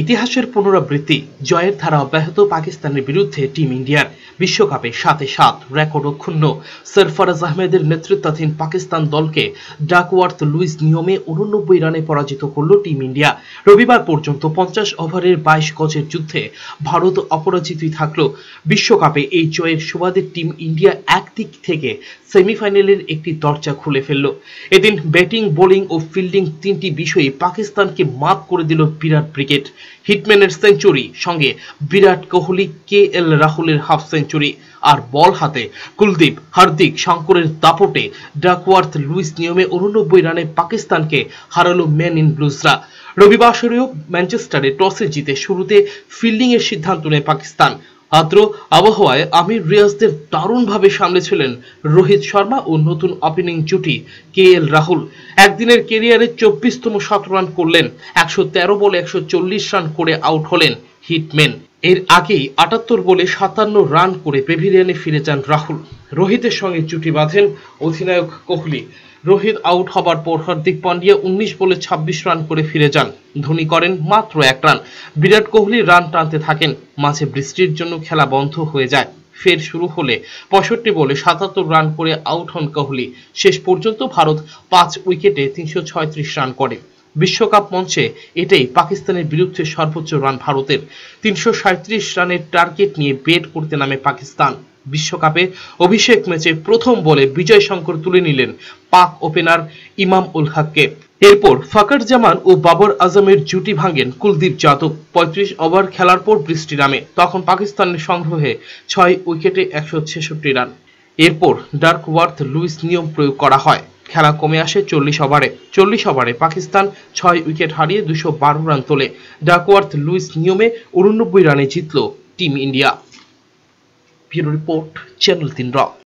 ইতিহাসের পুনরাবৃত্তি জয়ের ধারা অব্যাহত পাকিস্তানের বিরুদ্ধে টিম ইন্ডিয়ার বিশ্বকাপে সাথে সাত রেকর্ড অক্ষুণ্ণ সরফরাজ আহমেদের নেতৃত্বাধীন পাকিস্তান দলকে ডাকওয়ার্থ লুইস নিয়মে উনব্বই রানে পরাজিত করল টিম ইন্ডিয়া রবিবার পর্যন্ত পঞ্চাশ ওভারের বাইশ গজের যুদ্ধে ভারত অপরাজিতই থাকল বিশ্বকাপে এই জয়ের সুবাদে টিম ইন্ডিয়া একদিক থেকে সেমিফাইনালের একটি দরজা খুলে ফেলল এদিন ব্যাটিং বোলিং ও ফিল্ডিং তিনটি বিষয়ে পাকিস্তানকে মাপ করে দিল বিরাট ব্রিগেড হিটম্যানের সেঞ্চুরি সঙ্গে বিরাট কোহলি কে এল রাহুলের হাফ সেঞ্চুরি আর বল হাতে কুলদীপ হার্দিক শঙ্করের দাপটে ডাকওয়ার্থ লুইস নিয়মে উননব্বই রানে পাকিস্তানকে হারালো ম্যান ইন ব্লুজরা রবিবার ম্যানচেস্টারে টসে জিতে শুরুতে ফিল্ডিংয়ের সিদ্ধান্ত নেয় পাকিস্তান আদ্র আবহাওয়ায় আমির রিয়াজদের দারুণভাবে সামলেছিলেন রোহিত শর্মা ও নতুন ওপেনিং জুটি কে এল রাহুল একদিনের কেরিয়ারে চব্বিশতম শত রান করলেন একশো তেরো বলে একশো চল্লিশ রান করে আউট হলেন হিটম্যান এর আগেই আটাত্তর বলে সাতান্ন রান করে প্যাভিলিয়ানে ফিরে যান রাহুল রোহিতের সঙ্গে জুটি বাঁধেন অধিনায়ক কোহলি রোহিত আউট হবার পর হার্দিক পান্ডিয়া উনিশ বলে ২৬ রান করে ফিরে যান ধোনি করেন মাত্র এক রান বিরাট কোহলি রান টানতে থাকেন মাঝে বৃষ্টির জন্য খেলা বন্ধ হয়ে যায় ফের শুরু হলে পঁয়ষট্টি বলে সাতাত্তর রান করে আউট হন কোহলি শেষ পর্যন্ত ভারত পাঁচ উইকেটে তিনশো রান করে বিশ্বকাপ মঞ্চে এটাই পাকিস্তানের বিরুদ্ধে সর্বোচ্চ রান ভারতের তিনশো রানের টার্গেট নিয়ে বেট করতে নামে পাকিস্তান বিশ্বকাপে অভিষেক ম্যাচে প্রথম বলে বিজয় শঙ্কর তুলে নিলেন পাক ওপেনার ইমাম উল হককে এরপর ফাকর জামান ও বাবর আজমের জুটি ভাঙেন কুলদীপ যাদব পঁয়ত্রিশ ওভার খেলার পর বৃষ্টি নামে তখন পাকিস্তানের সংগ্রহে ছয় উইকেটে একশো রান এরপর ডার্কওয়ার্থ লুইস নিয়ম প্রয়োগ করা হয় খেলা কমে আসে চল্লিশ ওভারে চল্লিশ ওভারে পাকিস্তান ছয় উইকেট হারিয়ে দুশো বারো রান তোলে ডাকওয়ার্থ লুইস নিয়মে উননব্বই রানে জিতল team India bureau report channel তিন রক